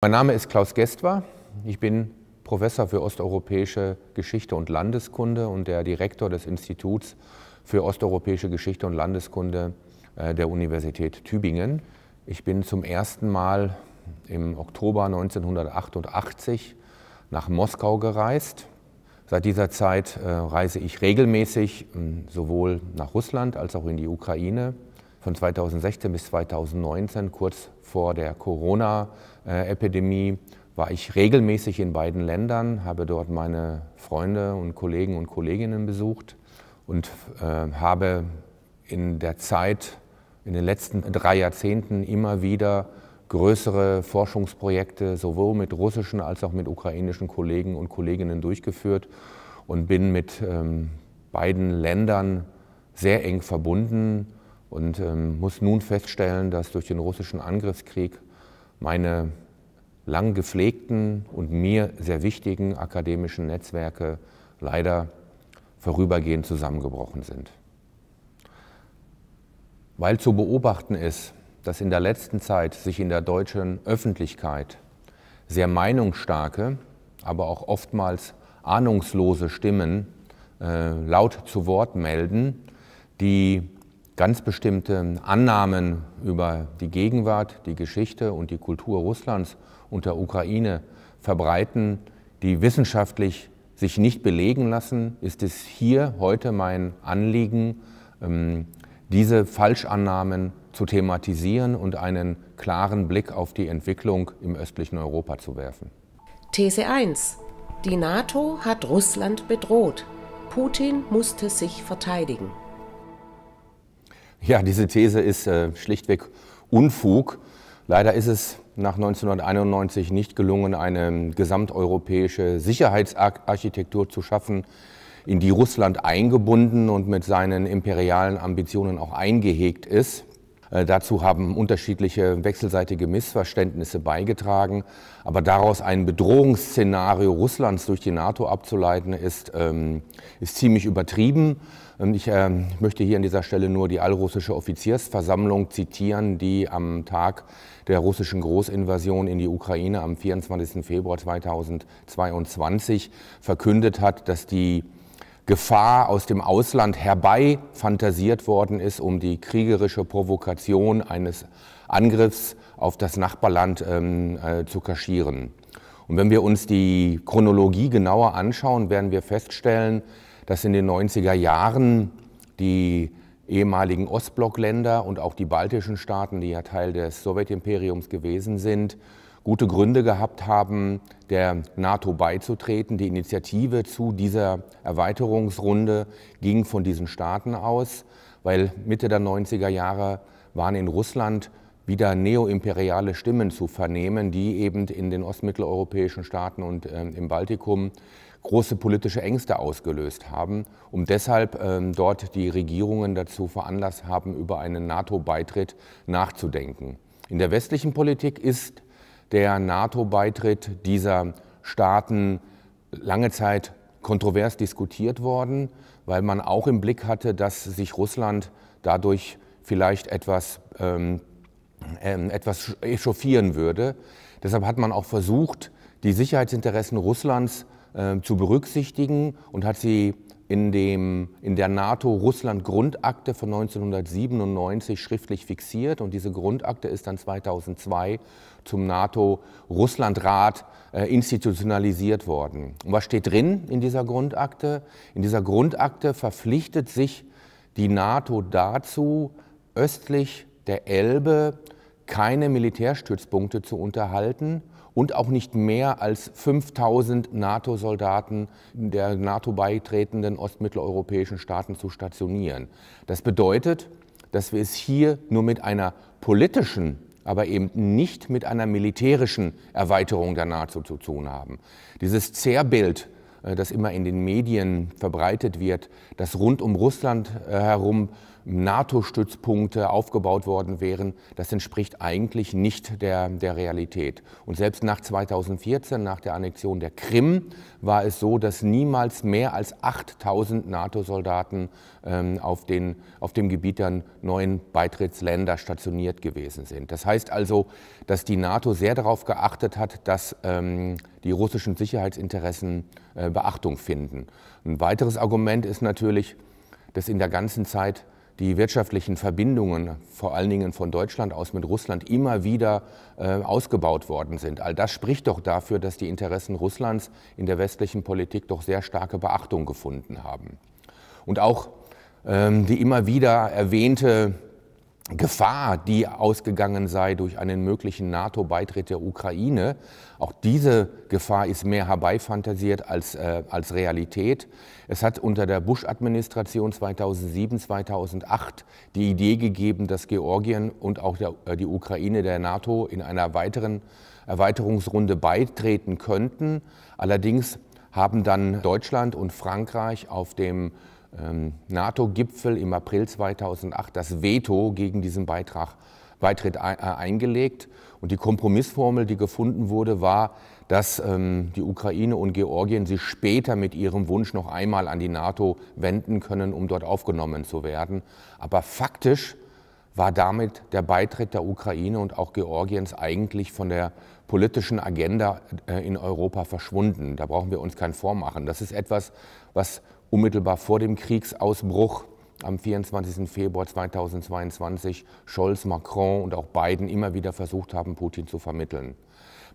Mein Name ist Klaus Gestwer. Ich bin Professor für osteuropäische Geschichte und Landeskunde und der Direktor des Instituts für osteuropäische Geschichte und Landeskunde äh, der Universität Tübingen. Ich bin zum ersten Mal im Oktober 1988 nach Moskau gereist. Seit dieser Zeit äh, reise ich regelmäßig sowohl nach Russland als auch in die Ukraine von 2016 bis 2019, kurz vor der Corona-Epidemie, war ich regelmäßig in beiden Ländern, habe dort meine Freunde und Kollegen und Kolleginnen besucht und äh, habe in der Zeit, in den letzten drei Jahrzehnten immer wieder größere Forschungsprojekte sowohl mit russischen als auch mit ukrainischen Kollegen und Kolleginnen durchgeführt und bin mit ähm, beiden Ländern sehr eng verbunden und ähm, muss nun feststellen, dass durch den russischen Angriffskrieg meine lang gepflegten und mir sehr wichtigen akademischen Netzwerke leider vorübergehend zusammengebrochen sind. Weil zu beobachten ist, dass in der letzten Zeit sich in der deutschen Öffentlichkeit sehr meinungsstarke, aber auch oftmals ahnungslose Stimmen äh, laut zu Wort melden, die ganz bestimmte Annahmen über die Gegenwart, die Geschichte und die Kultur Russlands und der Ukraine verbreiten, die wissenschaftlich sich nicht belegen lassen, ist es hier heute mein Anliegen, ähm, diese Falschannahmen zu thematisieren und einen klaren Blick auf die Entwicklung im östlichen Europa zu werfen. These 1. Die NATO hat Russland bedroht. Putin musste sich verteidigen. Ja, diese These ist äh, schlichtweg Unfug. Leider ist es nach 1991 nicht gelungen, eine gesamteuropäische Sicherheitsarchitektur zu schaffen, in die Russland eingebunden und mit seinen imperialen Ambitionen auch eingehegt ist. Äh, dazu haben unterschiedliche wechselseitige Missverständnisse beigetragen. Aber daraus ein Bedrohungsszenario Russlands durch die NATO abzuleiten, ist, ähm, ist ziemlich übertrieben. Ich ähm, möchte hier an dieser Stelle nur die allrussische Offiziersversammlung zitieren, die am Tag der russischen Großinvasion in die Ukraine am 24. Februar 2022 verkündet hat, dass die Gefahr aus dem Ausland herbei fantasiert worden ist, um die kriegerische Provokation eines Angriffs auf das Nachbarland ähm, äh, zu kaschieren. Und wenn wir uns die Chronologie genauer anschauen, werden wir feststellen, dass in den 90er Jahren die ehemaligen Ostblockländer und auch die baltischen Staaten, die ja Teil des Sowjetimperiums gewesen sind, gute Gründe gehabt haben, der NATO beizutreten. Die Initiative zu dieser Erweiterungsrunde ging von diesen Staaten aus, weil Mitte der 90er Jahre waren in Russland wieder neoimperiale Stimmen zu vernehmen, die eben in den ostmitteleuropäischen Staaten und äh, im Baltikum große politische Ängste ausgelöst haben und deshalb ähm, dort die Regierungen dazu veranlasst haben, über einen NATO-Beitritt nachzudenken. In der westlichen Politik ist der NATO-Beitritt dieser Staaten lange Zeit kontrovers diskutiert worden, weil man auch im Blick hatte, dass sich Russland dadurch vielleicht etwas, ähm, ähm, etwas echauffieren würde. Deshalb hat man auch versucht, die Sicherheitsinteressen Russlands ähm, zu berücksichtigen und hat sie in, dem, in der NATO-Russland-Grundakte von 1997 schriftlich fixiert. Und diese Grundakte ist dann 2002 zum NATO-Russland-Rat äh, institutionalisiert worden. Und was steht drin in dieser Grundakte? In dieser Grundakte verpflichtet sich die NATO dazu, östlich der Elbe keine Militärstützpunkte zu unterhalten und auch nicht mehr als 5000 NATO-Soldaten der NATO beitretenden ostmitteleuropäischen Staaten zu stationieren. Das bedeutet, dass wir es hier nur mit einer politischen aber eben nicht mit einer militärischen Erweiterung der NATO zu tun haben. Dieses Zerrbild, äh, das immer in den Medien verbreitet wird, dass rund um Russland äh, herum NATO-Stützpunkte aufgebaut worden wären, das entspricht eigentlich nicht der, der Realität. Und selbst nach 2014, nach der Annexion der Krim, war es so, dass niemals mehr als 8000 NATO-Soldaten ähm, auf, den, auf dem Gebiet der neuen Beitrittsländer stationiert gewesen sind. Das heißt also, dass die NATO sehr darauf geachtet hat, dass ähm, die russischen Sicherheitsinteressen äh, Beachtung finden. Ein weiteres Argument ist natürlich, dass in der ganzen Zeit die wirtschaftlichen Verbindungen vor allen Dingen von Deutschland aus mit Russland immer wieder äh, ausgebaut worden sind. All das spricht doch dafür, dass die Interessen Russlands in der westlichen Politik doch sehr starke Beachtung gefunden haben. Und auch ähm, die immer wieder erwähnte Gefahr, die ausgegangen sei durch einen möglichen NATO-Beitritt der Ukraine. Auch diese Gefahr ist mehr herbeifantasiert als, äh, als Realität. Es hat unter der Bush-Administration 2007, 2008 die Idee gegeben, dass Georgien und auch der, äh, die Ukraine der NATO in einer weiteren Erweiterungsrunde beitreten könnten. Allerdings haben dann Deutschland und Frankreich auf dem ähm, NATO-Gipfel im April 2008 das Veto gegen diesen Beitrag, Beitritt äh, eingelegt. Und die Kompromissformel, die gefunden wurde, war, dass ähm, die Ukraine und Georgien sich später mit ihrem Wunsch noch einmal an die NATO wenden können, um dort aufgenommen zu werden. Aber faktisch war damit der Beitritt der Ukraine und auch Georgiens eigentlich von der politischen Agenda äh, in Europa verschwunden. Da brauchen wir uns kein vormachen. Das ist etwas, was unmittelbar vor dem Kriegsausbruch am 24. Februar 2022 Scholz, Macron und auch Biden immer wieder versucht haben, Putin zu vermitteln.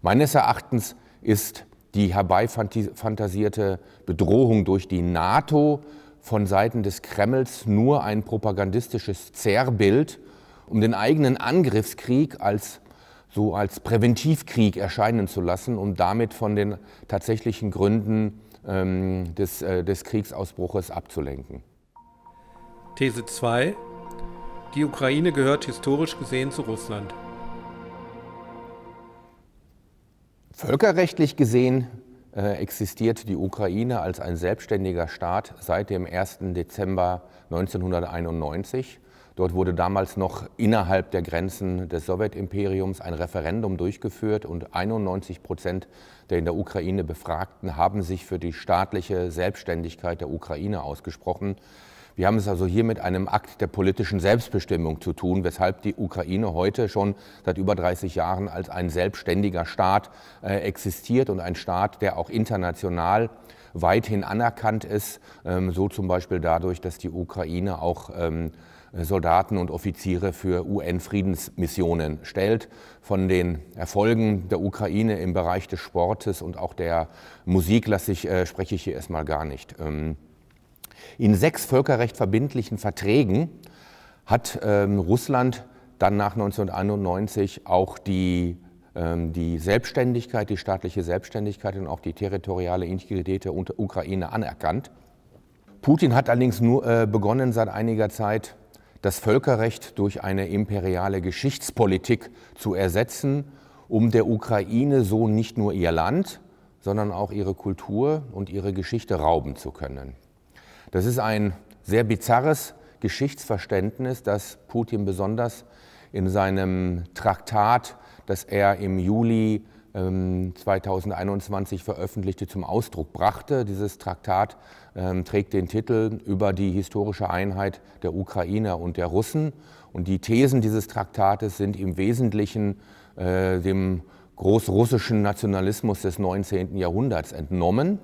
Meines Erachtens ist die herbeifantasierte Bedrohung durch die NATO von Seiten des Kremls nur ein propagandistisches Zerrbild, um den eigenen Angriffskrieg als so als Präventivkrieg erscheinen zu lassen, um damit von den tatsächlichen Gründen ähm, des, äh, des Kriegsausbruches abzulenken. These 2. Die Ukraine gehört historisch gesehen zu Russland. Völkerrechtlich gesehen äh, existiert die Ukraine als ein selbstständiger Staat seit dem 1. Dezember 1991. Dort wurde damals noch innerhalb der Grenzen des Sowjetimperiums ein Referendum durchgeführt und 91 Prozent der in der Ukraine Befragten haben sich für die staatliche Selbstständigkeit der Ukraine ausgesprochen. Wir haben es also hier mit einem Akt der politischen Selbstbestimmung zu tun, weshalb die Ukraine heute schon seit über 30 Jahren als ein selbstständiger Staat äh, existiert und ein Staat, der auch international weithin anerkannt ist, ähm, so zum Beispiel dadurch, dass die Ukraine auch ähm, Soldaten und Offiziere für UN-Friedensmissionen stellt. Von den Erfolgen der Ukraine im Bereich des Sportes und auch der Musik lasse ich, äh, spreche ich hier erstmal gar nicht. Ähm, in sechs völkerrechtverbindlichen Verträgen hat ähm, Russland dann nach 1991 auch die ähm, die Selbstständigkeit, die staatliche Selbstständigkeit und auch die territoriale Integrität der Ukraine anerkannt. Putin hat allerdings nur äh, begonnen, seit einiger Zeit das Völkerrecht durch eine imperiale Geschichtspolitik zu ersetzen, um der Ukraine so nicht nur ihr Land, sondern auch ihre Kultur und ihre Geschichte rauben zu können. Das ist ein sehr bizarres Geschichtsverständnis, das Putin besonders in seinem Traktat, das er im Juli 2021 ähm, veröffentlichte, zum Ausdruck brachte. Dieses Traktat ähm, trägt den Titel über die historische Einheit der Ukrainer und der Russen. Und die Thesen dieses Traktates sind im Wesentlichen äh, dem großrussischen Nationalismus des 19. Jahrhunderts entnommen.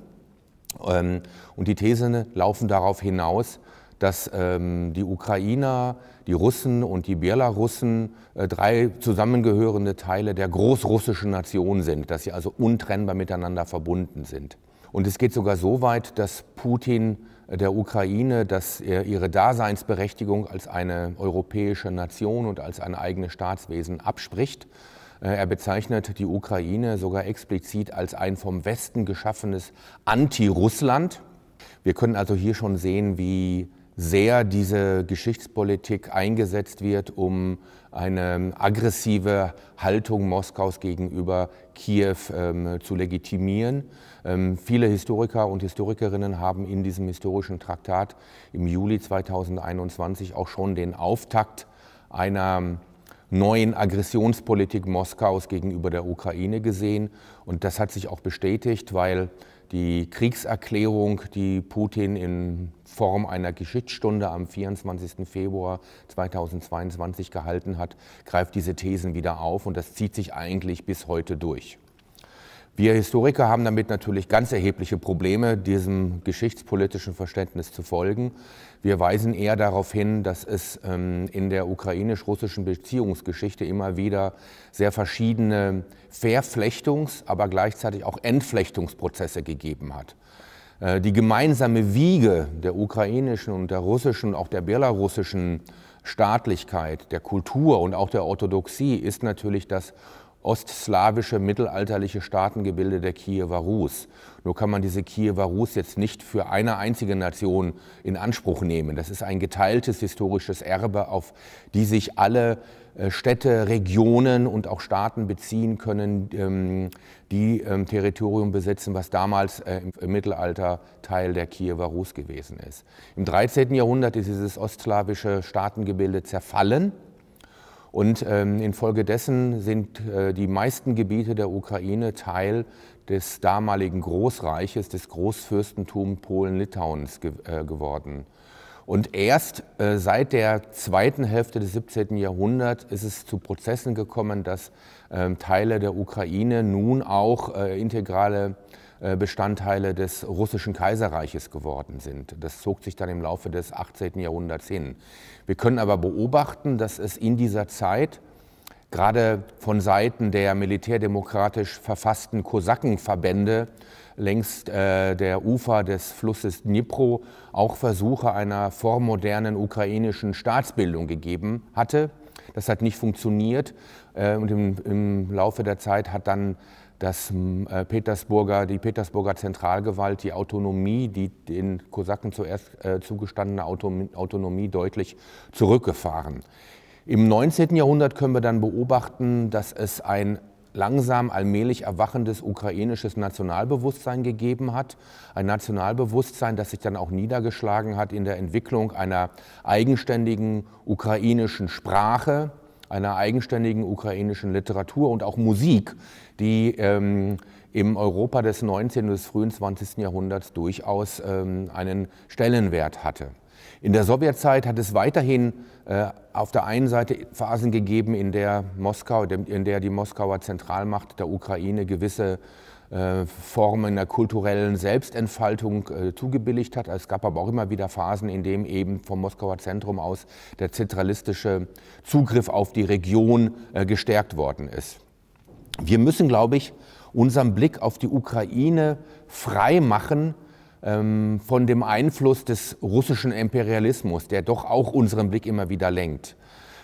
Ähm, und die Thesen laufen darauf hinaus, dass ähm, die Ukrainer, die Russen und die Belarussen äh, drei zusammengehörende Teile der großrussischen Nation sind, dass sie also untrennbar miteinander verbunden sind. Und es geht sogar so weit, dass Putin äh, der Ukraine, dass ihre Daseinsberechtigung als eine europäische Nation und als ein eigenes Staatswesen abspricht. Äh, er bezeichnet die Ukraine sogar explizit als ein vom Westen geschaffenes Anti-Russland. Wir können also hier schon sehen, wie sehr diese Geschichtspolitik eingesetzt wird, um eine aggressive Haltung Moskaus gegenüber Kiew ähm, zu legitimieren. Ähm, viele Historiker und Historikerinnen haben in diesem historischen Traktat im Juli 2021 auch schon den Auftakt einer ähm, neuen Aggressionspolitik Moskaus gegenüber der Ukraine gesehen. Und das hat sich auch bestätigt, weil die Kriegserklärung, die Putin in Form einer Geschichtsstunde am 24. Februar 2022 gehalten hat, greift diese Thesen wieder auf und das zieht sich eigentlich bis heute durch. Wir Historiker haben damit natürlich ganz erhebliche Probleme, diesem geschichtspolitischen Verständnis zu folgen. Wir weisen eher darauf hin, dass es ähm, in der ukrainisch-russischen Beziehungsgeschichte immer wieder sehr verschiedene Verflechtungs-, aber gleichzeitig auch Entflechtungsprozesse gegeben hat äh, die gemeinsame Wiege der ukrainischen und der russischen, auch der belarussischen Staatlichkeit, der Kultur und auch der Orthodoxie ist natürlich das ostslawische mittelalterliche Staatengebilde der Kiewer Rus. Nur kann man diese Kiewer Rus jetzt nicht für eine einzige Nation in Anspruch nehmen. Das ist ein geteiltes historisches Erbe, auf die sich alle äh, Städte, Regionen und auch Staaten beziehen können, ähm, die ähm, Territorium besitzen, was damals äh, im Mittelalter Teil der Kiewer Rus gewesen ist. Im 13. Jahrhundert ist dieses ostslawische Staatengebilde zerfallen und ähm, infolgedessen sind äh, die meisten Gebiete der Ukraine Teil des damaligen Großreiches, des Großfürstentums Polen-Litauens ge äh, geworden. Und erst äh, seit der zweiten Hälfte des 17. Jahrhunderts ist es zu Prozessen gekommen, dass ähm, Teile der Ukraine nun auch äh, integrale äh, Bestandteile des russischen Kaiserreiches geworden sind. Das zog sich dann im Laufe des 18. Jahrhunderts hin. Wir können aber beobachten, dass es in dieser Zeit gerade von Seiten der militärdemokratisch verfassten Kosakenverbände längs äh, der Ufer des Flusses Dnipro auch Versuche einer vormodernen ukrainischen Staatsbildung gegeben hatte. Das hat nicht funktioniert äh, und im, im, Laufe der Zeit hat dann dass ähm, äh, Petersburger, die Petersburger Zentralgewalt die Autonomie, die den Kosaken zuerst äh, zugestandene Autonomie deutlich zurückgefahren. Im 19. Jahrhundert können wir dann beobachten, dass es ein langsam allmählich erwachendes ukrainisches Nationalbewusstsein gegeben hat. Ein Nationalbewusstsein, das sich dann auch niedergeschlagen hat in der Entwicklung einer eigenständigen ukrainischen Sprache, einer eigenständigen ukrainischen Literatur und auch Musik, die ähm, im Europa des 19. und des frühen 20. Jahrhunderts durchaus ähm, einen Stellenwert hatte. In der Sowjetzeit hat es weiterhin äh, auf der einen Seite Phasen gegeben, in der, Moskau, in der die Moskauer Zentralmacht der Ukraine gewisse äh, Formen der kulturellen Selbstentfaltung äh, zugebilligt hat. Es gab aber auch immer wieder Phasen, in denen eben vom Moskauer Zentrum aus der zentralistische Zugriff auf die Region äh, gestärkt worden ist. Wir müssen, glaube ich, unseren Blick auf die Ukraine frei machen ähm, von dem Einfluss des russischen Imperialismus, der doch auch unseren Blick immer wieder lenkt.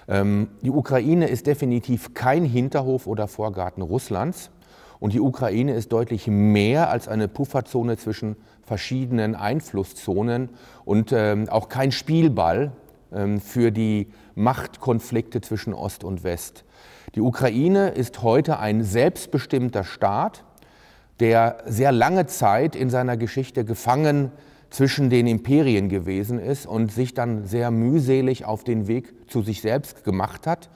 Ähm, die Ukraine ist definitiv kein Hinterhof oder Vorgarten Russlands. Und die Ukraine ist deutlich mehr als eine Pufferzone zwischen verschiedenen Einflusszonen und ähm, auch kein Spielball ähm, für die Machtkonflikte zwischen Ost und West. Die Ukraine ist heute ein selbstbestimmter Staat, der sehr lange Zeit in seiner Geschichte gefangen zwischen den Imperien gewesen ist und sich dann sehr mühselig auf den Weg zu sich selbst gemacht hat.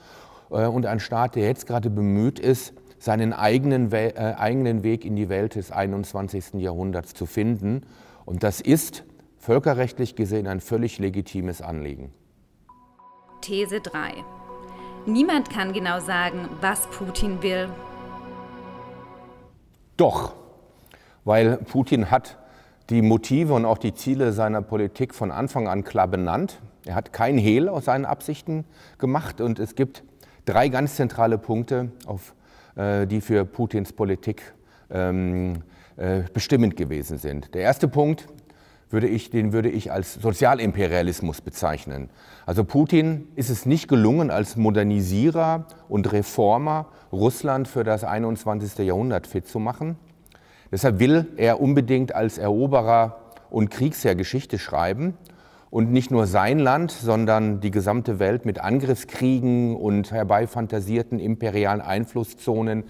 Äh, und ein Staat, der jetzt gerade bemüht ist, seinen eigenen, äh, eigenen Weg in die Welt des 21. Jahrhunderts zu finden. Und das ist völkerrechtlich gesehen ein völlig legitimes Anliegen. These 3. Niemand kann genau sagen, was Putin will. Doch, weil Putin hat die Motive und auch die Ziele seiner Politik von Anfang an klar benannt. Er hat kein Hehl aus seinen Absichten gemacht und es gibt drei ganz zentrale Punkte, auf, äh, die für Putins Politik ähm, äh, bestimmend gewesen sind. Der erste Punkt würde ich, den würde ich als Sozialimperialismus bezeichnen. Also Putin ist es nicht gelungen, als Modernisierer und Reformer Russland für das 21. Jahrhundert fit zu machen. Deshalb will er unbedingt als Eroberer und Kriegsherr Geschichte schreiben und nicht nur sein Land, sondern die gesamte Welt mit Angriffskriegen und herbeifantasierten imperialen Einflusszonen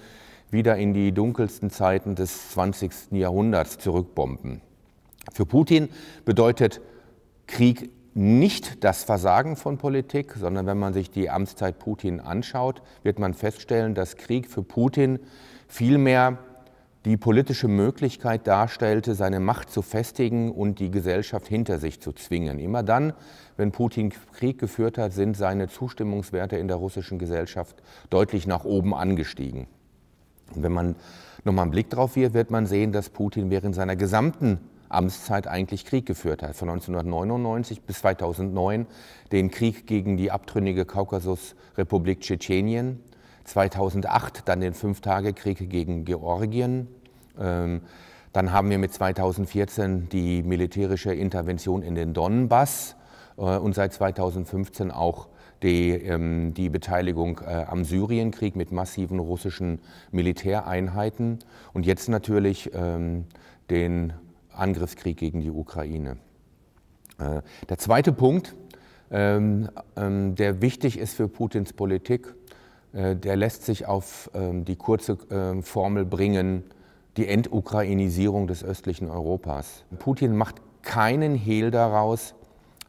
wieder in die dunkelsten Zeiten des 20. Jahrhunderts zurückbomben. Für Putin bedeutet Krieg nicht das Versagen von Politik, sondern wenn man sich die Amtszeit Putin anschaut, wird man feststellen, dass Krieg für Putin vielmehr die politische Möglichkeit darstellte, seine Macht zu festigen und die Gesellschaft hinter sich zu zwingen. Immer dann, wenn Putin Krieg geführt hat, sind seine Zustimmungswerte in der russischen Gesellschaft deutlich nach oben angestiegen. Und wenn man nochmal einen Blick drauf wirft, wird man sehen, dass Putin während seiner gesamten Amtszeit eigentlich Krieg geführt hat. Von 1999 bis 2009 den Krieg gegen die abtrünnige Kaukasusrepublik Tschetschenien, 2008 dann den Fünftagekrieg gegen Georgien. Ähm, dann haben wir mit 2014 die militärische Intervention in den Donbass äh, und seit 2015 auch die, ähm, die, Beteiligung äh, am Syrienkrieg mit massiven russischen Militäreinheiten und jetzt natürlich ähm, den Angriffskrieg gegen die Ukraine. Äh, der zweite Punkt, ähm, ähm, der wichtig ist für Putins Politik, äh, der lässt sich auf ähm, die kurze Formel bringen, die Entukrainisierung des östlichen Europas. Putin macht keinen Hehl daraus,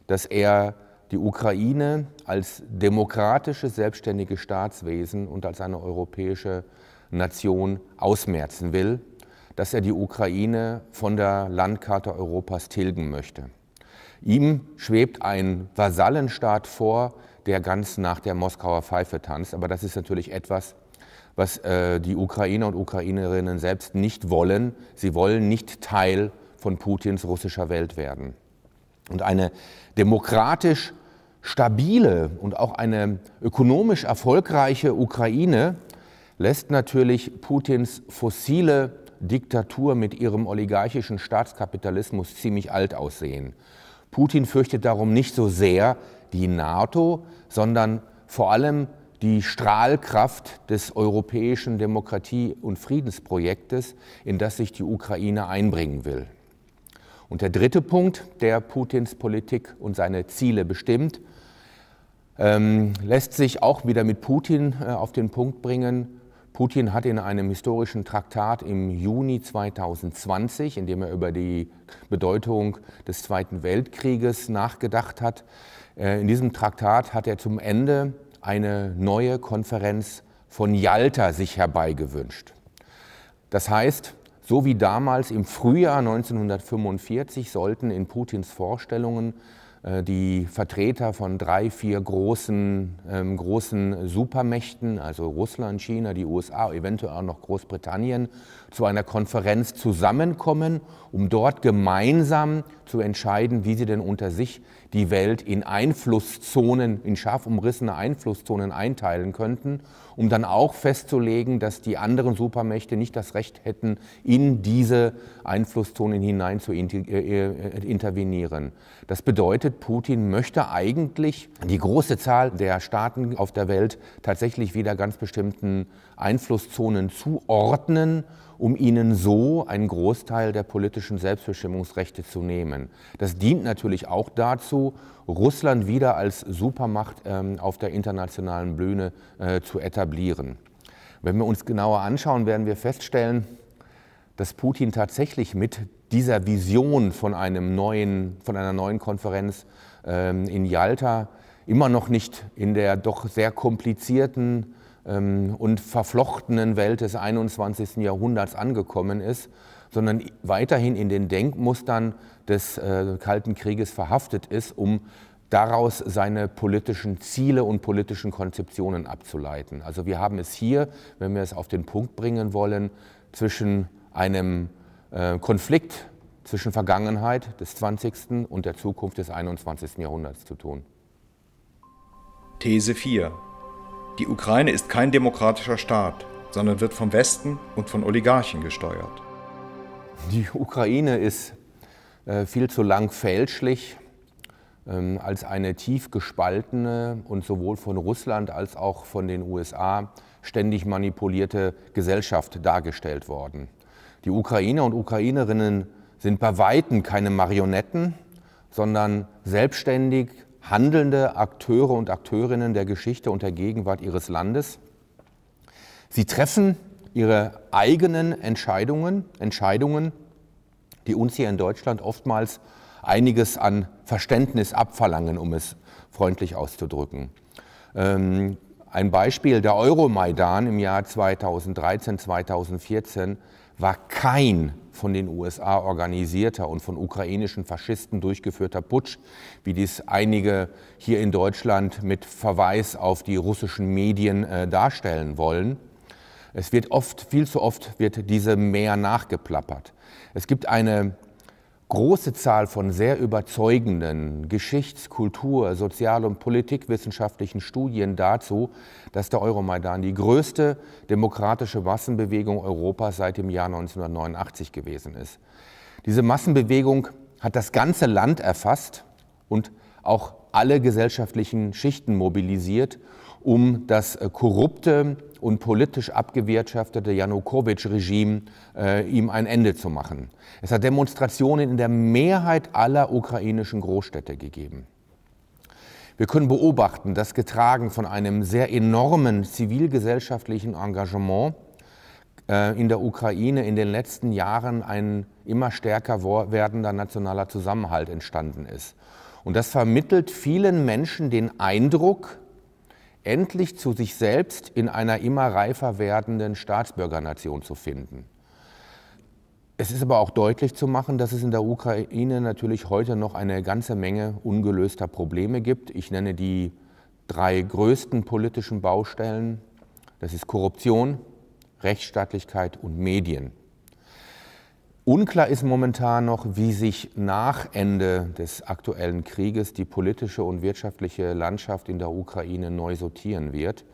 dass er die Ukraine als demokratisches, selbstständiges Staatswesen und als eine europäische Nation ausmerzen will dass er die Ukraine von der Landkarte Europas tilgen möchte. Ihm schwebt ein Vasallenstaat vor, der ganz nach der Moskauer Pfeife tanzt. Aber das ist natürlich etwas, was äh, die Ukrainer und Ukrainerinnen selbst nicht wollen. Sie wollen nicht Teil von Putins russischer Welt werden. Und eine demokratisch stabile und auch eine ökonomisch erfolgreiche Ukraine lässt natürlich Putins fossile Diktatur mit ihrem oligarchischen Staatskapitalismus ziemlich alt aussehen. Putin fürchtet darum nicht so sehr die NATO, sondern vor allem die Strahlkraft des europäischen Demokratie- und Friedensprojektes, in das sich die Ukraine einbringen will. Und der dritte Punkt, der Putins Politik und seine Ziele bestimmt, ähm, lässt sich auch wieder mit Putin äh, auf den Punkt bringen, Putin hat in einem historischen Traktat im Juni 2020, in dem er über die Bedeutung des Zweiten Weltkrieges nachgedacht hat, äh, in diesem Traktat hat er zum Ende eine neue Konferenz von Jalta sich herbeigewünscht. Das heißt, so wie damals im Frühjahr 1945 sollten in Putins Vorstellungen äh, die Vertreter von drei, vier großen, ähm, großen Supermächten, also Russland, China, die USA, eventuell auch noch Großbritannien, zu einer Konferenz zusammenkommen, um dort gemeinsam zu entscheiden, wie sie denn unter sich die Welt in Einflusszonen, in scharf umrissene Einflusszonen einteilen könnten, um dann auch festzulegen, dass die anderen Supermächte nicht das Recht hätten, in diese Einflusszonen hinein zu äh, äh, intervenieren. Das bedeutet, Putin möchte eigentlich die große Zahl der Staaten auf der Welt tatsächlich wieder ganz bestimmten Einflusszonen zuordnen um ihnen so einen Großteil der politischen Selbstbestimmungsrechte zu nehmen. Das dient natürlich auch dazu, Russland wieder als Supermacht ähm, auf der internationalen Bühne äh, zu etablieren. Wenn wir uns genauer anschauen, werden wir feststellen, dass Putin tatsächlich mit dieser Vision von, einem neuen, von einer neuen Konferenz ähm, in Yalta immer noch nicht in der doch sehr komplizierten ähm, und verflochtenen Welt des 21. Jahrhunderts angekommen ist, sondern weiterhin in den Denkmustern des äh, Kalten Krieges verhaftet ist, um daraus seine politischen Ziele und politischen Konzeptionen abzuleiten. Also wir haben es hier, wenn wir es auf den Punkt bringen wollen, zwischen einem äh, Konflikt zwischen Vergangenheit des 20. und der Zukunft des 21. Jahrhunderts zu tun. These 4. Die Ukraine ist kein demokratischer Staat, sondern wird vom Westen und von Oligarchen gesteuert. Die Ukraine ist äh, viel zu lang fälschlich ähm, als eine tief gespaltene und sowohl von Russland als auch von den USA ständig manipulierte Gesellschaft dargestellt worden. Die Ukrainer und Ukrainerinnen sind bei Weitem keine Marionetten, sondern selbstständig, handelnde Akteure und Akteurinnen der Geschichte und der Gegenwart ihres Landes. Sie treffen ihre eigenen Entscheidungen, Entscheidungen, die uns hier in Deutschland oftmals einiges an Verständnis abverlangen, um es freundlich auszudrücken. Ähm, ein Beispiel, der Euromaidan im Jahr 2013, 2014 war kein von den USA organisierter und von ukrainischen Faschisten durchgeführter Putsch, wie dies einige hier in Deutschland mit Verweis auf die russischen Medien äh, darstellen wollen. Es wird oft, viel zu oft wird diesem mehr nachgeplappert. Es gibt eine große Zahl von sehr überzeugenden Geschichts-, Kultur-, Sozial- und Politikwissenschaftlichen Studien dazu, dass der Euromaidan die größte demokratische Massenbewegung Europas seit dem Jahr 1989 gewesen ist. Diese Massenbewegung hat das ganze Land erfasst und auch alle gesellschaftlichen Schichten mobilisiert, um das äh, korrupte und politisch abgewirtschaftete Janukowitsch-Regime äh, ihm ein Ende zu machen. Es hat Demonstrationen in der Mehrheit aller ukrainischen Großstädte gegeben. Wir können beobachten, dass getragen von einem sehr enormen zivilgesellschaftlichen Engagement äh, in der Ukraine in den letzten Jahren ein immer stärker werdender nationaler Zusammenhalt entstanden ist. Und das vermittelt vielen Menschen den Eindruck, endlich zu sich selbst in einer immer reifer werdenden Staatsbürgernation zu finden. Es ist aber auch deutlich zu machen, dass es in der Ukraine natürlich heute noch eine ganze Menge ungelöster Probleme gibt. Ich nenne die drei größten politischen Baustellen. Das ist Korruption, Rechtsstaatlichkeit und Medien. Unklar ist momentan noch, wie sich nach Ende des aktuellen Krieges die politische und wirtschaftliche Landschaft in der Ukraine neu sortieren wird,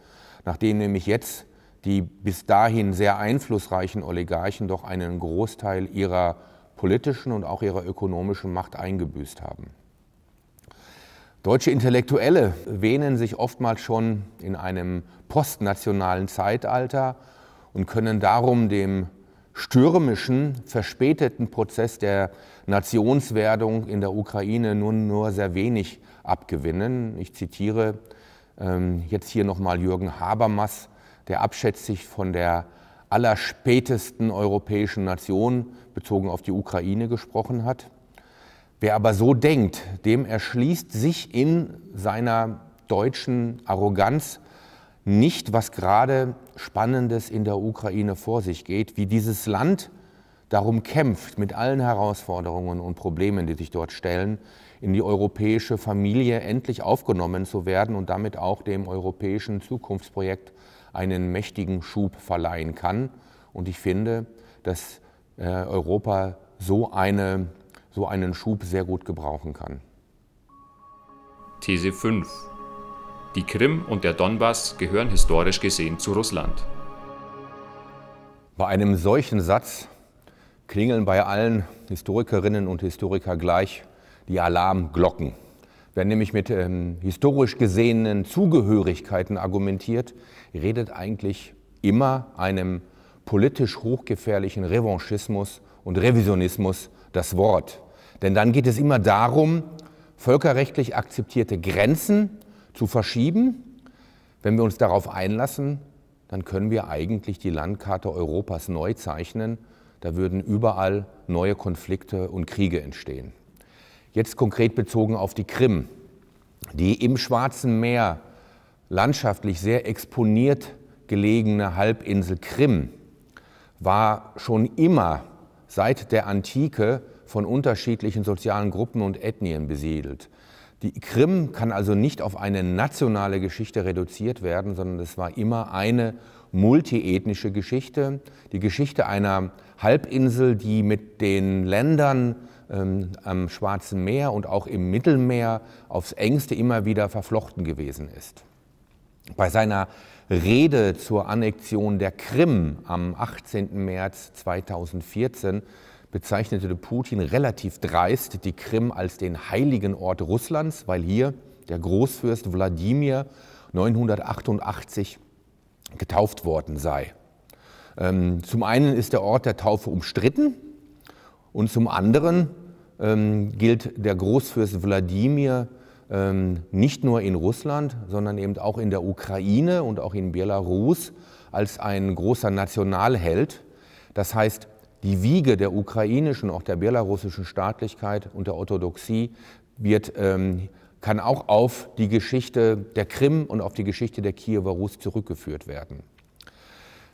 nachdem nämlich jetzt die bis dahin sehr einflussreichen Oligarchen doch einen Großteil ihrer politischen und auch ihrer ökonomischen Macht eingebüßt haben. Deutsche Intellektuelle wähnen sich oftmals schon in einem postnationalen Zeitalter und können darum dem stürmischen, verspäteten Prozess der Nationswerdung in der Ukraine nun nur sehr wenig abgewinnen. Ich zitiere ähm, jetzt hier nochmal Jürgen Habermas, der abschätzig von der allerspätesten europäischen Nation bezogen auf die Ukraine gesprochen hat. Wer aber so denkt, dem erschließt sich in seiner deutschen Arroganz nicht, was gerade Spannendes in der Ukraine vor sich geht, wie dieses Land darum kämpft, mit allen Herausforderungen und Problemen, die sich dort stellen, in die europäische Familie endlich aufgenommen zu werden und damit auch dem europäischen Zukunftsprojekt einen mächtigen Schub verleihen kann. Und ich finde, dass äh, Europa so, eine, so einen Schub sehr gut gebrauchen kann. These 5 die Krim und der Donbass gehören historisch gesehen zu Russland. Bei einem solchen Satz klingeln bei allen Historikerinnen und Historikern gleich die Alarmglocken. Wer nämlich mit ähm, historisch gesehenen Zugehörigkeiten argumentiert, redet eigentlich immer einem politisch hochgefährlichen Revanchismus und Revisionismus das Wort. Denn dann geht es immer darum, völkerrechtlich akzeptierte Grenzen zu verschieben. Wenn wir uns darauf einlassen, dann können wir eigentlich die Landkarte Europas neu zeichnen. Da würden überall neue Konflikte und Kriege entstehen. Jetzt konkret bezogen auf die Krim, die im Schwarzen Meer landschaftlich sehr exponiert gelegene Halbinsel Krim war schon immer seit der Antike von unterschiedlichen sozialen Gruppen und Ethnien besiedelt. Die Krim kann also nicht auf eine nationale Geschichte reduziert werden, sondern es war immer eine multiethnische Geschichte, die Geschichte einer Halbinsel, die mit den Ländern ähm, am Schwarzen Meer und auch im Mittelmeer aufs engste immer wieder verflochten gewesen ist. Bei seiner Rede zur Annexion der Krim am 18. März 2014 bezeichnete Putin relativ dreist die Krim als den heiligen Ort Russlands, weil hier der Großfürst Wladimir 988 getauft worden sei. Ähm, zum einen ist der Ort der Taufe umstritten und zum anderen ähm, gilt der Großfürst Wladimir ähm, nicht nur in Russland, sondern eben auch in der Ukraine und auch in Belarus als ein großer Nationalheld. Das heißt, die Wiege der ukrainischen, auch der belarussischen Staatlichkeit und der Orthodoxie wird, ähm, kann auch auf die Geschichte der Krim und auf die Geschichte der Kiewer Rus zurückgeführt werden.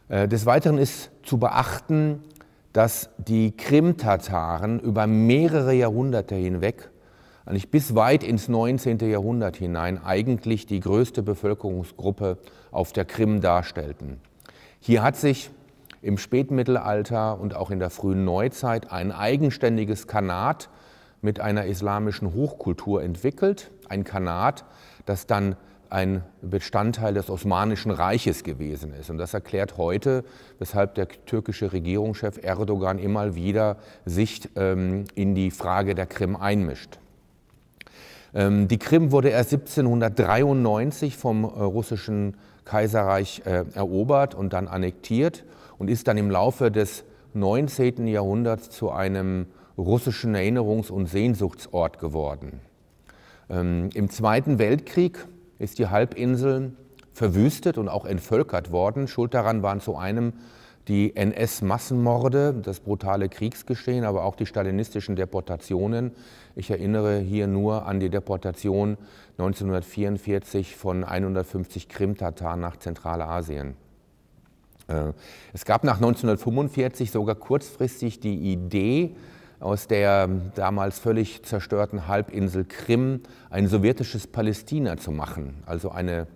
Äh, des Weiteren ist zu beachten, dass die Krim-Tataren über mehrere Jahrhunderte hinweg, eigentlich bis weit ins 19. Jahrhundert hinein, eigentlich die größte Bevölkerungsgruppe auf der Krim darstellten. Hier hat sich im Spätmittelalter und auch in der frühen Neuzeit ein eigenständiges Kanat mit einer islamischen Hochkultur entwickelt. Ein Kanat, das dann ein Bestandteil des Osmanischen Reiches gewesen ist. Und das erklärt heute, weshalb der türkische Regierungschef Erdogan immer wieder sich ähm, in die Frage der Krim einmischt. Ähm, die Krim wurde erst 1793 vom äh, russischen Kaiserreich äh, erobert und dann annektiert und ist dann im Laufe des 19. Jahrhunderts zu einem russischen Erinnerungs- und Sehnsuchtsort geworden. Ähm, Im Zweiten Weltkrieg ist die Halbinsel verwüstet und auch entvölkert worden. Schuld daran waren zu einem die NS-Massenmorde, das brutale Kriegsgeschehen, aber auch die stalinistischen Deportationen. Ich erinnere hier nur an die Deportation 1944 von 150 krim Krimtataren nach Zentralasien. Äh, es gab nach 1945 sogar kurzfristig die Idee, aus der damals völlig zerstörten Halbinsel Krim ein sowjetisches Palästina zu machen, also eine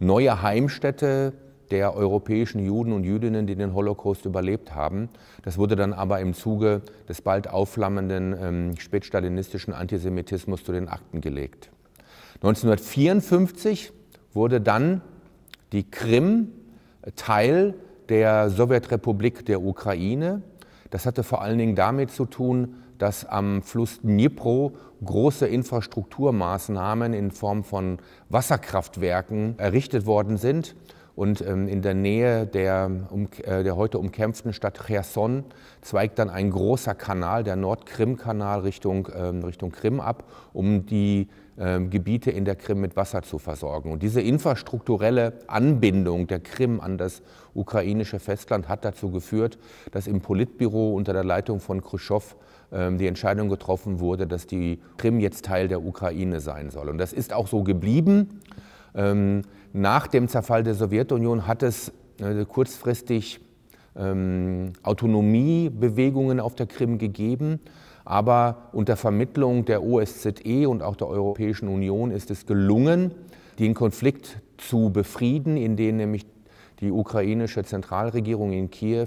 neue Heimstätte der europäischen Juden und Jüdinnen, die den Holocaust überlebt haben. Das wurde dann aber im Zuge des bald aufflammenden ähm, spätstalinistischen Antisemitismus zu den Akten gelegt. 1954 wurde dann die Krim Teil der Sowjetrepublik der Ukraine. Das hatte vor allen Dingen damit zu tun, dass am Fluss Dnipro große Infrastrukturmaßnahmen in Form von Wasserkraftwerken errichtet worden sind. Und ähm, in der Nähe der, äh, der heute umkämpften Stadt Cherson zweigt dann ein großer Kanal, der Nordkrim-Kanal, Richtung, ähm, Richtung Krim ab, um die ähm, Gebiete in der Krim mit Wasser zu versorgen. Und diese infrastrukturelle Anbindung der Krim an das ukrainische Festland hat dazu geführt, dass im Politbüro unter der Leitung von Khrushchev ähm, die Entscheidung getroffen wurde, dass die Krim jetzt Teil der Ukraine sein soll. Und das ist auch so geblieben. Ähm, nach dem Zerfall der Sowjetunion hat es äh, kurzfristig Autonomiebewegungen auf der Krim gegeben. Aber unter Vermittlung der OSZE und auch der Europäischen Union ist es gelungen, den Konflikt zu befrieden, in dem nämlich die ukrainische Zentralregierung in Kiew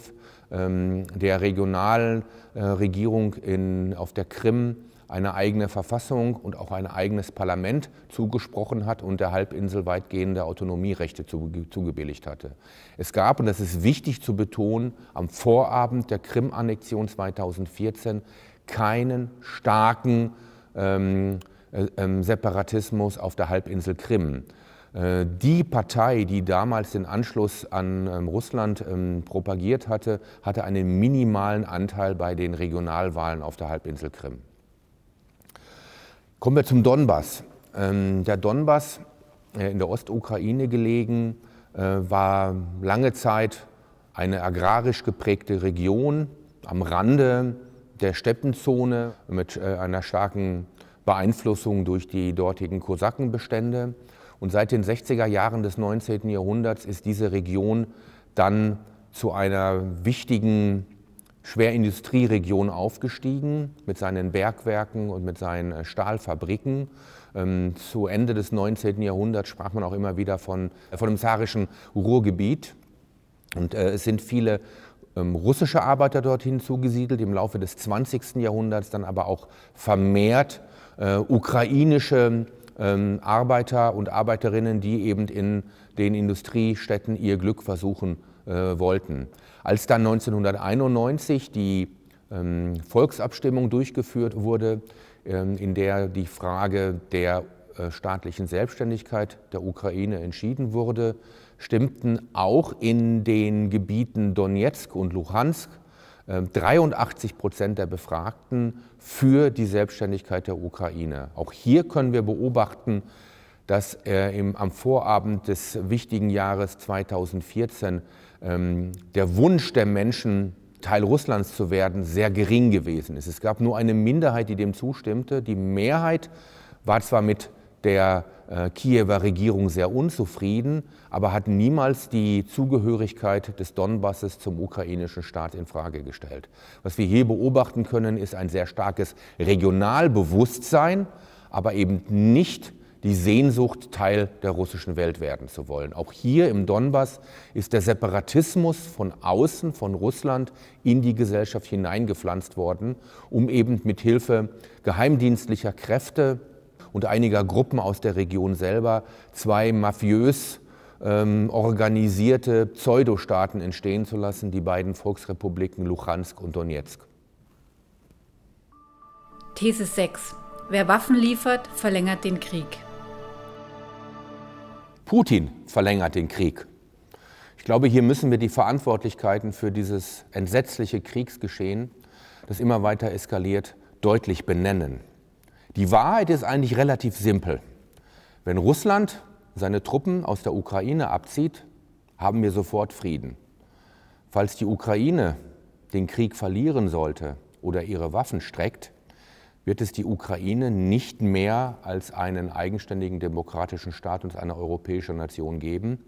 ähm, der Regionalregierung in, auf der Krim eine eigene Verfassung und auch ein eigenes Parlament zugesprochen hat und der Halbinsel weitgehende Autonomierechte zugebilligt hatte. Es gab, und das ist wichtig zu betonen, am Vorabend der Krim-Annexion 2014 keinen starken ähm, äh, ähm, Separatismus auf der Halbinsel Krim. Äh, die Partei, die damals den Anschluss an ähm, Russland ähm, propagiert hatte, hatte einen minimalen Anteil bei den Regionalwahlen auf der Halbinsel Krim. Kommen wir zum Donbass. Ähm, der Donbass, äh, in der Ostukraine gelegen, äh, war lange Zeit eine agrarisch geprägte Region am Rande der Steppenzone mit äh, einer starken Beeinflussung durch die dortigen Kosakenbestände. Und seit den 60er Jahren des 19. Jahrhunderts ist diese Region dann zu einer wichtigen Schwerindustrieregion aufgestiegen mit seinen Bergwerken und mit seinen äh, Stahlfabriken. Ähm, zu Ende des 19. Jahrhunderts sprach man auch immer wieder von, äh, von dem zarischen Ruhrgebiet. Und es sind viele ähm, russische Arbeiter dorthin zugesiedelt, im Laufe des 20. Jahrhunderts dann aber auch vermehrt äh, ukrainische ähm, Arbeiter und Arbeiterinnen, die eben in den Industriestädten ihr Glück versuchen äh, wollten. Als dann 1991 die ähm, Volksabstimmung durchgeführt wurde, ähm, in der die Frage der äh, staatlichen Selbstständigkeit der Ukraine entschieden wurde, stimmten auch in den Gebieten Donetsk und Luhansk 83 äh, Prozent der Befragten für die Selbstständigkeit der Ukraine. Auch hier können wir beobachten, dass äh, im, am Vorabend des wichtigen Jahres 2014 ähm, der Wunsch der Menschen, Teil Russlands zu werden, sehr gering gewesen ist. Es gab nur eine Minderheit, die dem zustimmte. Die Mehrheit war zwar mit der äh, Kiewer Regierung sehr unzufrieden, aber hat niemals die Zugehörigkeit des Donbasses zum ukrainischen Staat in Frage gestellt. Was wir hier beobachten können, ist ein sehr starkes Regionalbewusstsein, aber eben nicht die Sehnsucht, Teil der russischen Welt werden zu wollen. Auch hier im Donbass ist der Separatismus von außen, von Russland, in die Gesellschaft hineingepflanzt worden, um eben mit Hilfe geheimdienstlicher Kräfte und einiger Gruppen aus der Region selber zwei mafiös ähm, organisierte Pseudostaaten entstehen zu lassen, die beiden Volksrepubliken Luhansk und Donetsk. These 6. Wer Waffen liefert, verlängert den Krieg. Putin verlängert den Krieg. Ich glaube, hier müssen wir die Verantwortlichkeiten für dieses entsetzliche Kriegsgeschehen, das immer weiter eskaliert, deutlich benennen. Die Wahrheit ist eigentlich relativ simpel. Wenn Russland seine Truppen aus der Ukraine abzieht, haben wir sofort Frieden. Falls die Ukraine den Krieg verlieren sollte oder ihre Waffen streckt, wird es die Ukraine nicht mehr als einen eigenständigen demokratischen Staat und eine europäische Nation geben,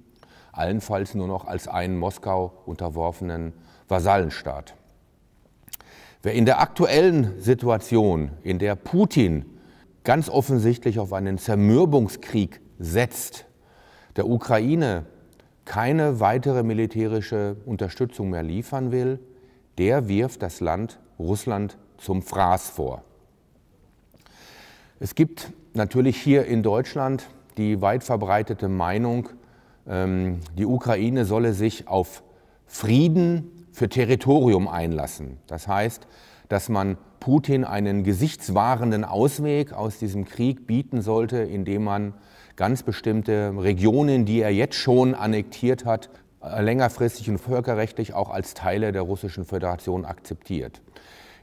allenfalls nur noch als einen Moskau unterworfenen Vasallenstaat. Wer in der aktuellen Situation, in der Putin ganz offensichtlich auf einen Zermürbungskrieg setzt, der Ukraine keine weitere militärische Unterstützung mehr liefern will, der wirft das Land Russland zum Fraß vor. Es gibt natürlich hier in Deutschland die weit verbreitete Meinung, ähm, die Ukraine solle sich auf Frieden für Territorium einlassen. Das heißt, dass man Putin einen gesichtswahrenden Ausweg aus diesem Krieg bieten sollte, indem man ganz bestimmte Regionen, die er jetzt schon annektiert hat, äh, längerfristig und völkerrechtlich auch als Teile der Russischen Föderation akzeptiert.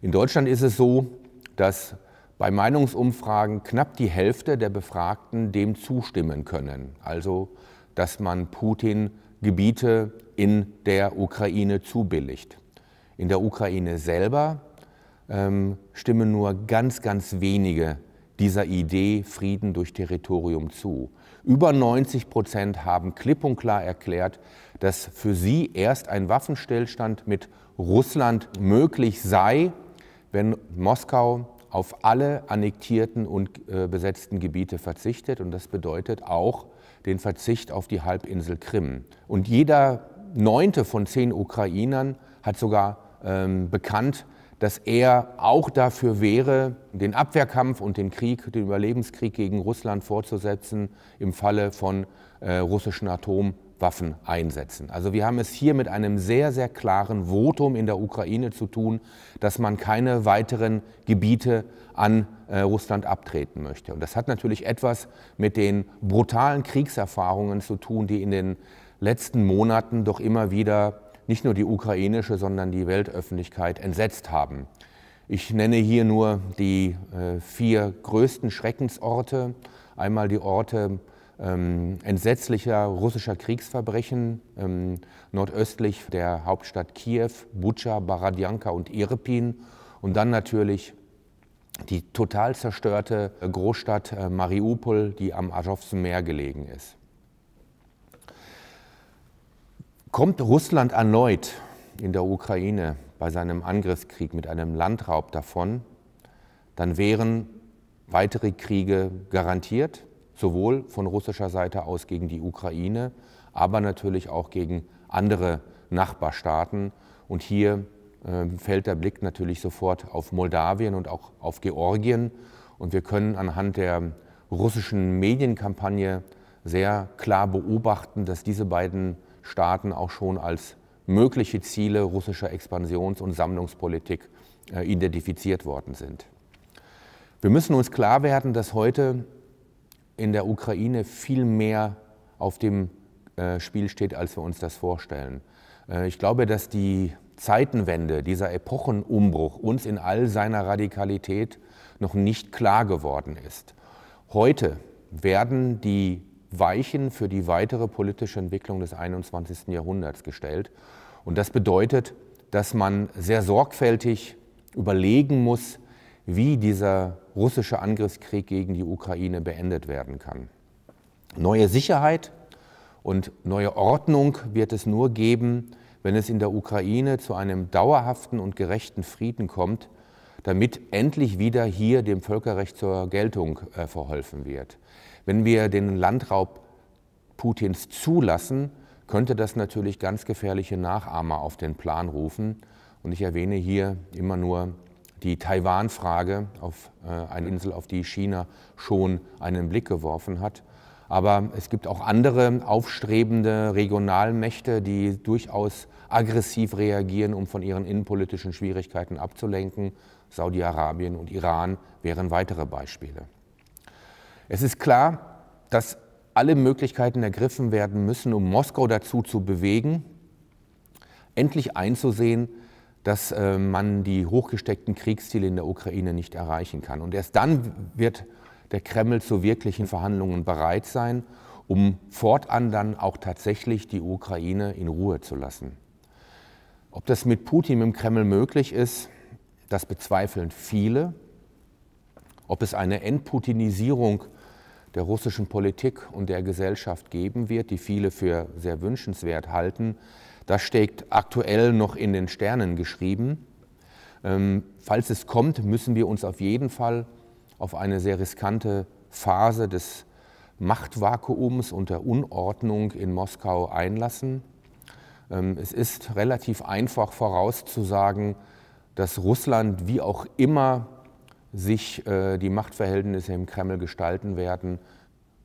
In Deutschland ist es so, dass bei Meinungsumfragen knapp die Hälfte der Befragten dem zustimmen können. Also, dass man Putin Gebiete in der Ukraine zubilligt. In der Ukraine selber ähm, stimmen nur ganz, ganz wenige dieser Idee Frieden durch Territorium zu. Über 90 Prozent haben klipp und klar erklärt, dass für sie erst ein Waffenstillstand mit Russland möglich sei, wenn Moskau auf alle annektierten und äh, besetzten Gebiete verzichtet. Und das bedeutet auch den Verzicht auf die Halbinsel Krim. Und jeder neunte von zehn Ukrainern hat sogar ähm, bekannt, dass er auch dafür wäre, den Abwehrkampf und den Krieg, den Überlebenskrieg gegen Russland fortzusetzen im Falle von äh, russischen Atomwaffen einsetzen. Also wir haben es hier mit einem sehr, sehr klaren Votum in der Ukraine zu tun, dass man keine weiteren Gebiete an äh, Russland abtreten möchte. Und das hat natürlich etwas mit den brutalen Kriegserfahrungen zu tun, die in den letzten Monaten doch immer wieder nicht nur die ukrainische, sondern die Weltöffentlichkeit entsetzt haben. Ich nenne hier nur die äh, vier größten Schreckensorte. Einmal die Orte ähm, entsetzlicher russischer Kriegsverbrechen ähm, nordöstlich der Hauptstadt Kiew, Butscha, Baradjanka und Irpin. Und dann natürlich die total zerstörte Großstadt äh, Mariupol, die am Asowschen Meer gelegen ist. Kommt Russland erneut in der Ukraine bei seinem Angriffskrieg mit einem Landraub davon, dann wären weitere Kriege garantiert, sowohl von russischer Seite aus gegen die Ukraine, aber natürlich auch gegen andere Nachbarstaaten. Und hier äh, fällt der Blick natürlich sofort auf Moldawien und auch auf Georgien. Und wir können anhand der russischen Medienkampagne sehr klar beobachten, dass diese beiden Staaten auch schon als mögliche Ziele russischer Expansions- und Sammlungspolitik äh, identifiziert worden sind. Wir müssen uns klar werden, dass heute in der Ukraine viel mehr auf dem äh, Spiel steht, als wir uns das vorstellen. Äh, ich glaube, dass die Zeitenwende, dieser Epochenumbruch uns in all seiner Radikalität noch nicht klar geworden ist. Heute werden die Weichen für die weitere politische Entwicklung des 21. Jahrhunderts gestellt. Und das bedeutet, dass man sehr sorgfältig überlegen muss, wie dieser russische Angriffskrieg gegen die Ukraine beendet werden kann. Neue Sicherheit und neue Ordnung wird es nur geben, wenn es in der Ukraine zu einem dauerhaften und gerechten Frieden kommt, damit endlich wieder hier dem Völkerrecht zur Geltung äh, verholfen wird. Wenn wir den Landraub Putins zulassen, könnte das natürlich ganz gefährliche Nachahmer auf den Plan rufen. Und ich erwähne hier immer nur die Taiwan-Frage auf äh, eine Insel, auf die China schon einen Blick geworfen hat. Aber es gibt auch andere aufstrebende Regionalmächte, die durchaus aggressiv reagieren, um von ihren innenpolitischen Schwierigkeiten abzulenken. Saudi-Arabien und Iran wären weitere Beispiele. Es ist klar, dass alle Möglichkeiten ergriffen werden müssen, um Moskau dazu zu bewegen, endlich einzusehen, dass äh, man die hochgesteckten Kriegsziele in der Ukraine nicht erreichen kann. Und erst dann wird der Kreml zu wirklichen Verhandlungen bereit sein, um fortan dann auch tatsächlich die Ukraine in Ruhe zu lassen. Ob das mit Putin im Kreml möglich ist, das bezweifeln viele. Ob es eine Entputinisierung der russischen Politik und der Gesellschaft geben wird, die viele für sehr wünschenswert halten, das steckt aktuell noch in den Sternen geschrieben. Ähm, falls es kommt, müssen wir uns auf jeden Fall auf eine sehr riskante Phase des Machtvakuums und der Unordnung in Moskau einlassen. Ähm, es ist relativ einfach vorauszusagen, dass Russland wie auch immer sich äh, die Machtverhältnisse im Kreml gestalten werden,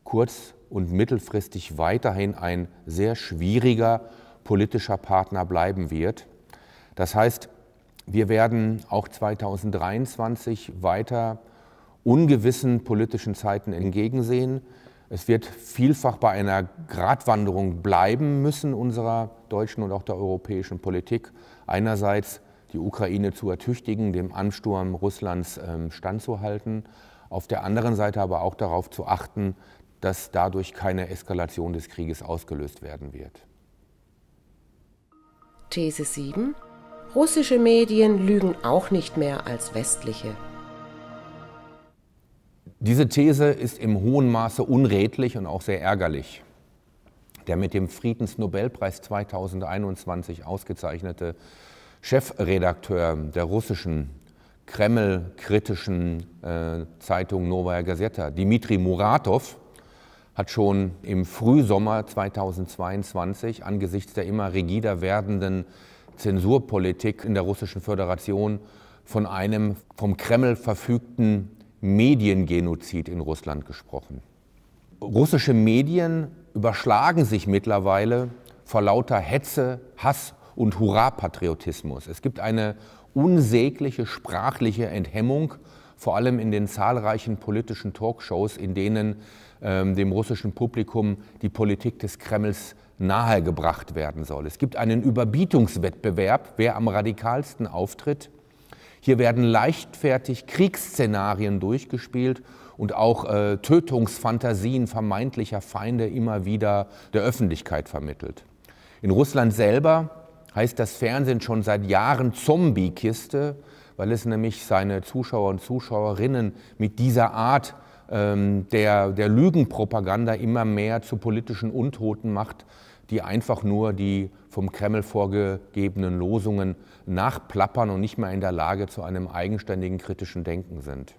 kurz- und mittelfristig weiterhin ein sehr schwieriger politischer Partner bleiben wird. Das heißt, wir werden auch 2023 weiter ungewissen politischen Zeiten entgegensehen. Es wird vielfach bei einer Gratwanderung bleiben müssen unserer deutschen und auch der europäischen Politik. Einerseits die Ukraine zu ertüchtigen, dem Ansturm Russlands ähm, standzuhalten. Auf der anderen Seite aber auch darauf zu achten, dass dadurch keine Eskalation des Krieges ausgelöst werden wird. These 7. Russische Medien lügen auch nicht mehr als westliche. Diese These ist im hohen Maße unredlich und auch sehr ärgerlich. Der mit dem Friedensnobelpreis 2021 ausgezeichnete Chefredakteur der russischen Kreml-kritischen äh, Zeitung Novaya Gazeta, Dmitri Muratov, hat schon im Frühsommer 2022 angesichts der immer rigider werdenden Zensurpolitik in der Russischen Föderation von einem vom Kreml verfügten Mediengenozid in Russland gesprochen. Russische Medien überschlagen sich mittlerweile vor lauter Hetze, Hass und Hurra-Patriotismus. Es gibt eine unsägliche sprachliche Enthemmung, vor allem in den zahlreichen politischen Talkshows, in denen ähm, dem russischen Publikum die Politik des Kremls nahegebracht werden soll. Es gibt einen Überbietungswettbewerb, wer am radikalsten auftritt. Hier werden leichtfertig Kriegsszenarien durchgespielt und auch äh, Tötungsfantasien vermeintlicher Feinde immer wieder der Öffentlichkeit vermittelt. In Russland selber heißt das Fernsehen schon seit Jahren Zombie-Kiste, weil es nämlich seine Zuschauer und Zuschauerinnen mit dieser Art ähm, der, der Lügenpropaganda immer mehr zu politischen Untoten macht, die einfach nur die vom Kreml vorgegebenen Losungen nachplappern und nicht mehr in der Lage zu einem eigenständigen kritischen Denken sind.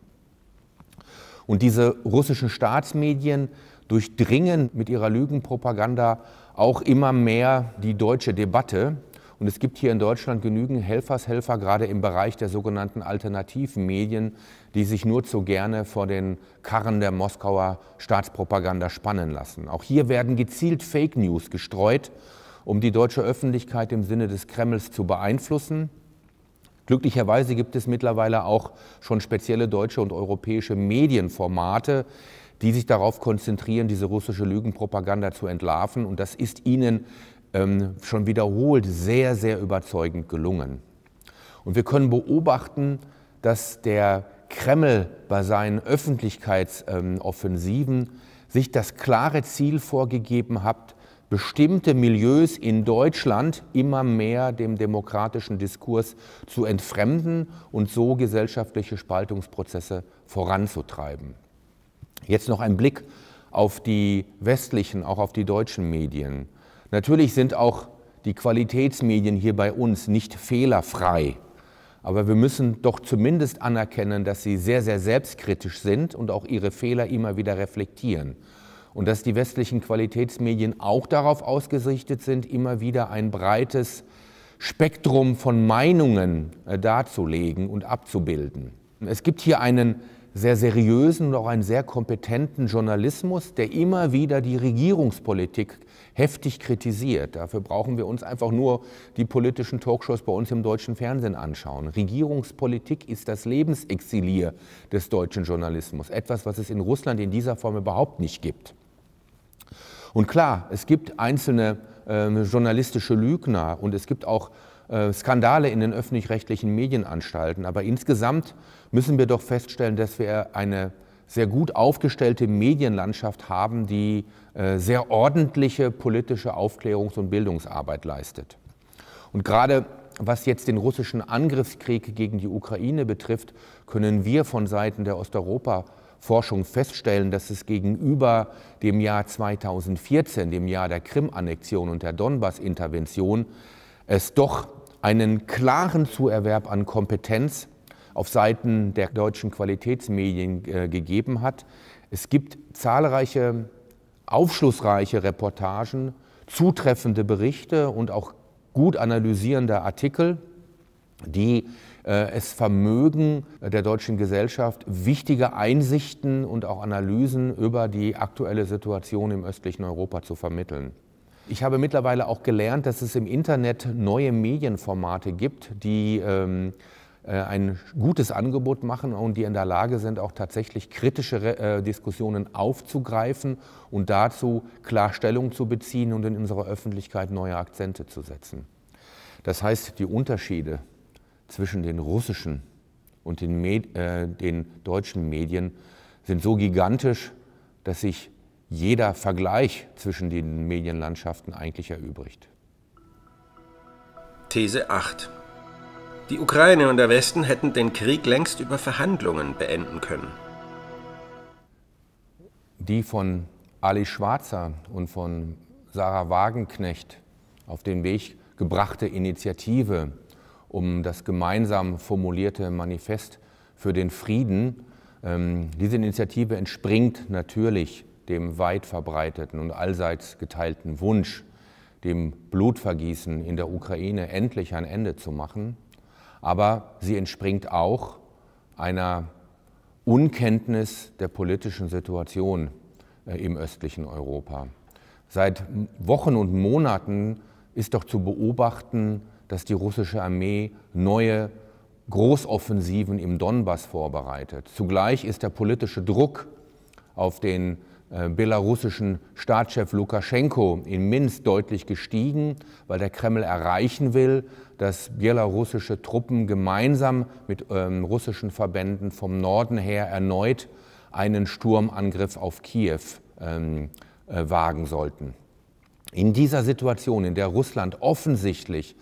Und diese russischen Staatsmedien durchdringen mit ihrer Lügenpropaganda auch immer mehr die deutsche Debatte. Und es gibt hier in Deutschland genügend Helfershelfer, gerade im Bereich der sogenannten alternativen Medien, die sich nur zu gerne vor den Karren der Moskauer Staatspropaganda spannen lassen. Auch hier werden gezielt Fake News gestreut, um die deutsche Öffentlichkeit im Sinne des Kremls zu beeinflussen. Glücklicherweise gibt es mittlerweile auch schon spezielle deutsche und europäische Medienformate, die sich darauf konzentrieren, diese russische Lügenpropaganda zu entlarven. Und das ist ihnen ähm, schon wiederholt sehr, sehr überzeugend gelungen. Und wir können beobachten, dass der Kreml bei seinen Öffentlichkeitsoffensiven sich das klare Ziel vorgegeben hat, bestimmte Milieus in Deutschland immer mehr dem demokratischen Diskurs zu entfremden und so gesellschaftliche Spaltungsprozesse voranzutreiben. Jetzt noch ein Blick auf die westlichen, auch auf die deutschen Medien. Natürlich sind auch die Qualitätsmedien hier bei uns nicht fehlerfrei. Aber wir müssen doch zumindest anerkennen, dass sie sehr, sehr selbstkritisch sind und auch ihre Fehler immer wieder reflektieren. Und dass die westlichen Qualitätsmedien auch darauf ausgerichtet sind, immer wieder ein breites Spektrum von Meinungen äh, darzulegen und abzubilden. Es gibt hier einen sehr seriösen und auch einen sehr kompetenten Journalismus, der immer wieder die Regierungspolitik heftig kritisiert. Dafür brauchen wir uns einfach nur die politischen Talkshows bei uns im deutschen Fernsehen anschauen. Regierungspolitik ist das Lebensexilier des deutschen Journalismus. Etwas, was es in Russland in dieser Form überhaupt nicht gibt. Und klar, es gibt einzelne äh, journalistische Lügner und es gibt auch äh, Skandale in den öffentlich-rechtlichen Medienanstalten. Aber insgesamt müssen wir doch feststellen, dass wir eine sehr gut aufgestellte Medienlandschaft haben, die äh, sehr ordentliche politische Aufklärungs- und Bildungsarbeit leistet. Und gerade was jetzt den russischen Angriffskrieg gegen die Ukraine betrifft, können wir von Seiten der Osteuropa-Forschung feststellen, dass es gegenüber dem Jahr 2014, dem Jahr der Krim-Annexion und der Donbass-Intervention, es doch einen klaren Zuerwerb an Kompetenz auf Seiten der deutschen Qualitätsmedien äh, gegeben hat. Es gibt zahlreiche aufschlussreiche Reportagen, zutreffende Berichte und auch gut analysierende Artikel, die äh, es vermögen, äh, der deutschen Gesellschaft wichtige Einsichten und auch Analysen über die aktuelle Situation im östlichen Europa zu vermitteln. Ich habe mittlerweile auch gelernt, dass es im Internet neue Medienformate gibt, die ähm, äh, ein gutes Angebot machen und die in der Lage sind, auch tatsächlich kritische äh, Diskussionen aufzugreifen und dazu klar Stellung zu beziehen und in unserer Öffentlichkeit neue Akzente zu setzen. Das heißt, die Unterschiede zwischen den russischen und den, Med äh, den deutschen Medien sind so gigantisch, dass sich jeder Vergleich zwischen den Medienlandschaften eigentlich erübrigt. These 8. Die Ukraine und der Westen hätten den Krieg längst über Verhandlungen beenden können. Die von Ali Schwarzer und von Sarah Wagenknecht auf den Weg gebrachte Initiative um das gemeinsam formulierte Manifest für den Frieden, ähm, diese Initiative entspringt natürlich dem weit verbreiteten und allseits geteilten Wunsch, dem Blutvergießen in der Ukraine endlich ein Ende zu machen aber sie entspringt auch einer Unkenntnis der politischen Situation äh, im östlichen Europa. Seit Wochen und Monaten ist doch zu beobachten, dass die russische Armee neue Großoffensiven im Donbass vorbereitet. Zugleich ist der politische Druck auf den äh, belarussischen Staatschef Lukaschenko in Minsk deutlich gestiegen, weil der Kreml erreichen will, dass belarussische Truppen gemeinsam mit ähm, russischen Verbänden vom Norden her erneut einen Sturmangriff auf Kiew ähm, äh, wagen sollten. In dieser Situation, in der Russland offensichtlich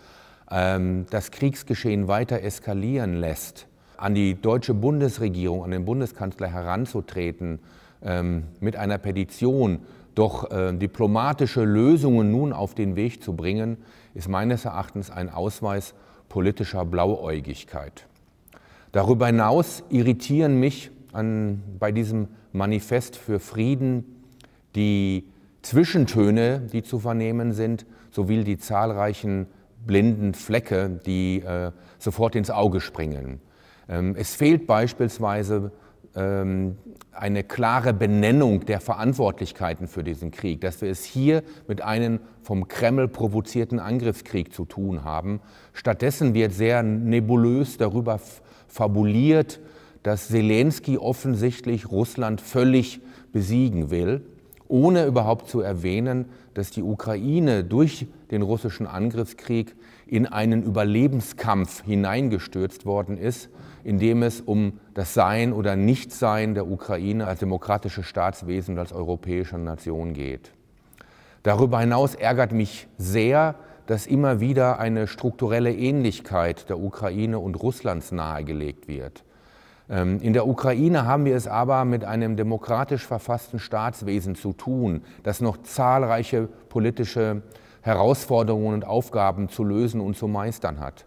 ähm, das Kriegsgeschehen weiter eskalieren lässt, an die deutsche Bundesregierung, an den Bundeskanzler heranzutreten ähm, mit einer Petition, doch äh, diplomatische Lösungen nun auf den Weg zu bringen, ist meines Erachtens ein Ausweis politischer Blauäugigkeit. Darüber hinaus irritieren mich an, bei diesem Manifest für Frieden die Zwischentöne, die zu vernehmen sind, sowie die zahlreichen blinden Flecke, die äh, sofort ins Auge springen. Ähm, es fehlt beispielsweise ähm, eine klare Benennung der Verantwortlichkeiten für diesen Krieg, dass wir es hier mit einem vom Kreml provozierten Angriffskrieg zu tun haben. Stattdessen wird sehr nebulös darüber fabuliert, dass Zelensky offensichtlich Russland völlig besiegen will, ohne überhaupt zu erwähnen, dass die Ukraine durch den russischen Angriffskrieg in einen Überlebenskampf hineingestürzt worden ist in dem es um das Sein oder Nichtsein der Ukraine als demokratisches Staatswesen und als europäische Nation geht. Darüber hinaus ärgert mich sehr, dass immer wieder eine strukturelle Ähnlichkeit der Ukraine und Russlands nahegelegt wird. Ähm, in der Ukraine haben wir es aber mit einem demokratisch verfassten Staatswesen zu tun, das noch zahlreiche politische Herausforderungen und Aufgaben zu lösen und zu meistern hat.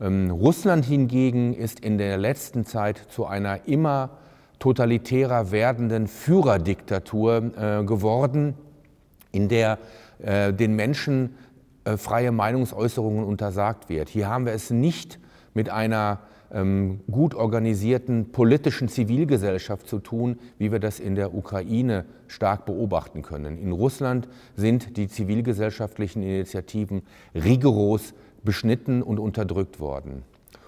Ähm, Russland hingegen ist in der letzten Zeit zu einer immer totalitärer werdenden Führerdiktatur äh, geworden, in der äh, den Menschen äh, freie Meinungsäußerungen untersagt wird. Hier haben wir es nicht mit einer ähm, gut organisierten politischen Zivilgesellschaft zu tun, wie wir das in der Ukraine stark beobachten können. In Russland sind die zivilgesellschaftlichen Initiativen rigoros beschnitten und unterdrückt worden.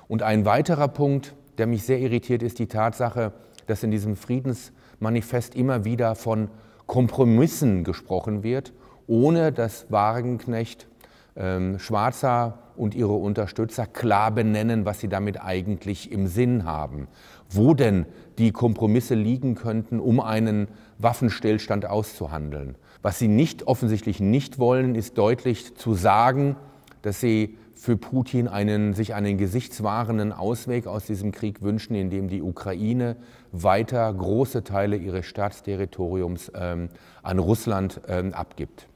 Und ein weiterer Punkt, der mich sehr irritiert, ist die Tatsache, dass in diesem Friedensmanifest immer wieder von Kompromissen gesprochen wird, ohne dass Wagenknecht, ähm, Schwarzer und ihre Unterstützer klar benennen, was sie damit eigentlich im Sinn haben. Wo denn die Kompromisse liegen könnten, um einen Waffenstillstand auszuhandeln. Was sie nicht offensichtlich nicht wollen, ist deutlich zu sagen, dass sie für Putin einen, sich einen gesichtswahrenden Ausweg aus diesem Krieg wünschen, indem die Ukraine weiter große Teile ihres Staatsterritoriums ähm, an Russland ähm, abgibt.